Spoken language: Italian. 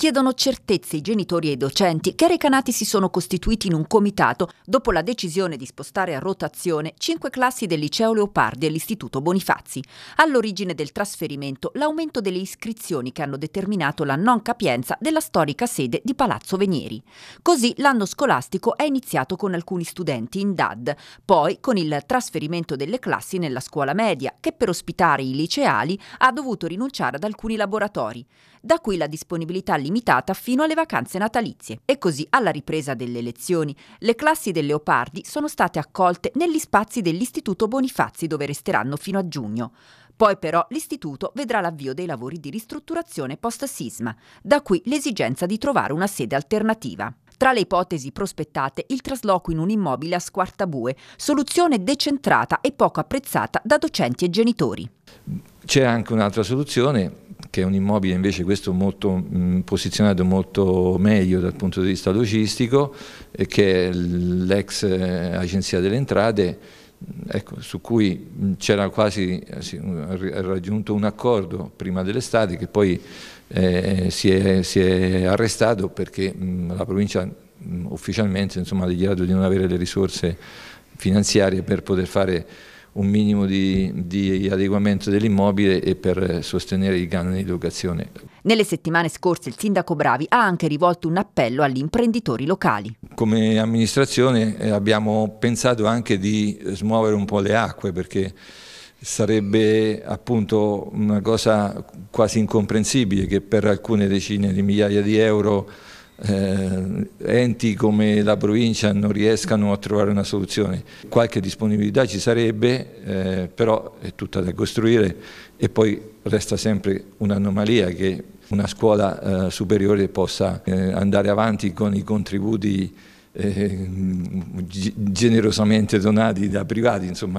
Chiedono certezze i genitori e i docenti che Recanati si sono costituiti in un comitato dopo la decisione di spostare a rotazione cinque classi del liceo Leopardi e l'istituto Bonifazi. All'origine del trasferimento l'aumento delle iscrizioni che hanno determinato la non capienza della storica sede di Palazzo Venieri. Così l'anno scolastico è iniziato con alcuni studenti in DAD, poi con il trasferimento delle classi nella scuola media che per ospitare i liceali ha dovuto rinunciare ad alcuni laboratori. Da qui la disponibilità limitata fino alle vacanze natalizie. E così, alla ripresa delle lezioni, le classi del Leopardi sono state accolte negli spazi dell'Istituto Bonifazi dove resteranno fino a giugno. Poi però l'istituto vedrà l'avvio dei lavori di ristrutturazione post-sisma, da qui l'esigenza di trovare una sede alternativa. Tra le ipotesi prospettate il trasloco in un immobile a Squartabue, soluzione decentrata e poco apprezzata da docenti e genitori. C'è anche un'altra soluzione che è un immobile invece questo molto, mh, mm, posizionato molto meglio dal punto di vista logistico, eh, che è l'ex eh, agenzia delle entrate, mm, ecco, su cui mm, c'era quasi eh, si, raggiunto un accordo prima dell'estate che poi eh, si, è, si, è, arrestato perché mh, la provincia mh, ufficialmente insomma, ha dichiarato di non avere le risorse finanziarie per poter fare un minimo di, di adeguamento dell'immobile e per sostenere i danni di locazione. Nelle settimane scorse il sindaco Bravi ha anche rivolto un appello agli imprenditori locali. Come amministrazione eh, abbiamo pensato anche di smuovere un po' le acque perché sarebbe appunto una cosa quasi incomprensibile che per alcune decine di migliaia di euro eh, enti come la provincia non riescano a trovare una soluzione. Qualche disponibilità ci sarebbe, eh, però è tutta da costruire e poi resta sempre un'anomalia che una scuola eh, superiore possa eh, andare avanti con i contributi eh, generosamente donati da privati. Insomma.